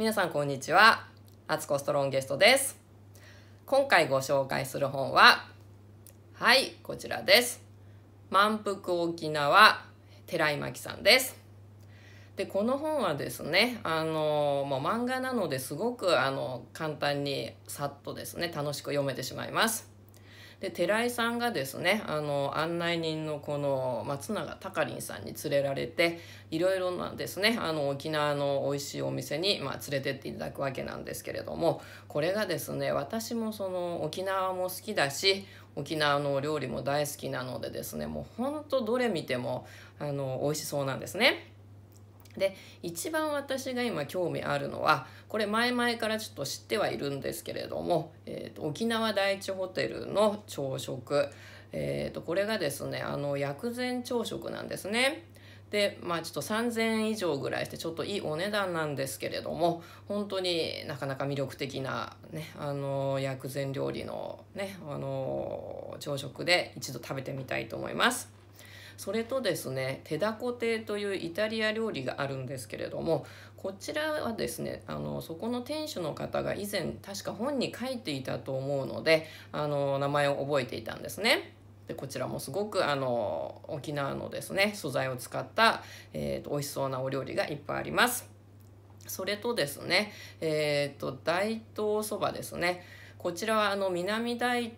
皆さんこんにちはアツコストロンゲストです今回ご紹介する本ははいこちらです満腹沖縄寺井真紀さんですでこの本はですねあのもう漫画なのですごくあの簡単にさっとですね楽しく読めてしまいますで寺井さんがですねあの案内人のこの松永隆林さんに連れられていろいろなですねあの沖縄の美味しいお店に、まあ、連れてっていただくわけなんですけれどもこれがですね私もその沖縄も好きだし沖縄の料理も大好きなのでですねもうほんとどれ見てもあの美味しそうなんですね。で一番私が今興味あるのはこれ前々からちょっと知ってはいるんですけれども、えーと、沖縄第一ホテルの朝食、えーと、とこれがですねあの薬膳朝食なんですね。でまあちょっと3,000円以上ぐらいしてちょっといいお値段なんですけれども本当になかなか魅力的な、ね、あの薬膳料理の,、ね、あの朝食で一度食べてみたいと思います。それとですね手だこ亭というイタリア料理があるんですけれどもこちらはですねあのそこの店主の方が以前確か本に書いていたと思うのであの名前を覚えていたんですね。でこちらもすごくあの沖縄のですね素材を使った、えーと、美味しそうなお料理がいっぱいあります。それとですねえっ、ー、と大東そばですねこちらはあの南大東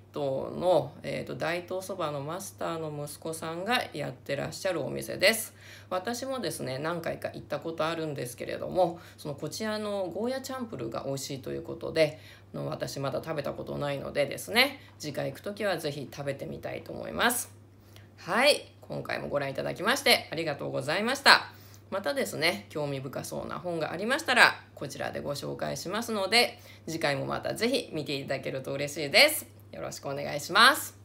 の、えー、と大東そばのマスターの息子さんがやってらっしゃるお店です。私もですね何回か行ったことあるんですけれどもそのこちらのゴーヤチャンプルが美味しいということでの私まだ食べたことないのでですね次回行く時は是非食べてみたいと思います。はい今回もご覧いただきましてありがとうございました。またですね興味深そうな本がありましたらこちらでご紹介しますので次回もまた是非見ていただけると嬉しいですよろしくお願いします